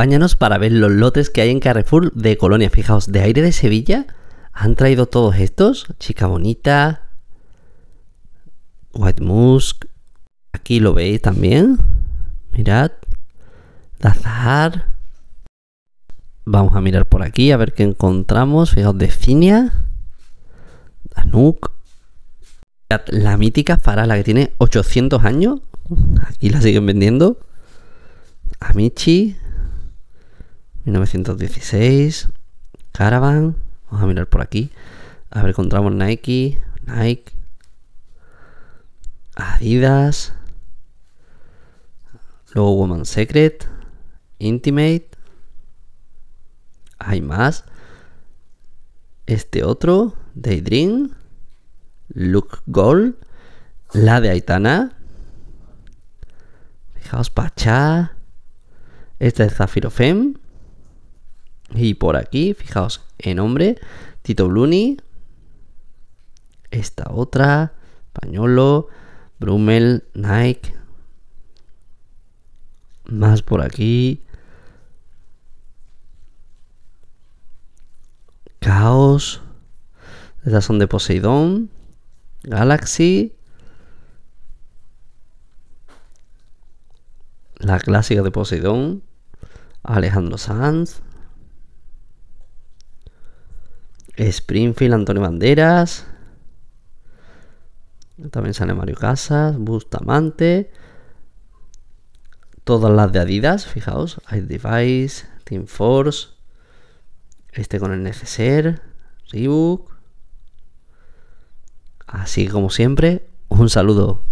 Acompáñanos para ver los lotes que hay en Carrefour de Colonia. Fijaos, de aire de Sevilla han traído todos estos. Chica Bonita, White Musk. Aquí lo veis también. Mirad. Dazar. Vamos a mirar por aquí a ver qué encontramos. Fijaos, de Finia. Danuk. La mítica la que tiene 800 años. Aquí la siguen vendiendo. Amichi. 1916, Caravan, vamos a mirar por aquí, a ver, encontramos Nike, Nike, Adidas, luego Woman Secret, Intimate, hay más, este otro, Daydream, Look Gold, la de Aitana, fijaos, Pachá, esta es Zafiro Femme, y por aquí, fijaos, en nombre, Tito Bluni, esta otra, Pañolo, Brummel, Nike, más por aquí, Caos, estas son de Poseidón, Galaxy, la clásica de Poseidón, Alejandro Sanz, Springfield, Antonio Banderas. También sale Mario Casas, Bustamante. Todas las de Adidas, fijaos. iDevice, Team Force. Este con el Neceser, Reebok. Así como siempre, un saludo.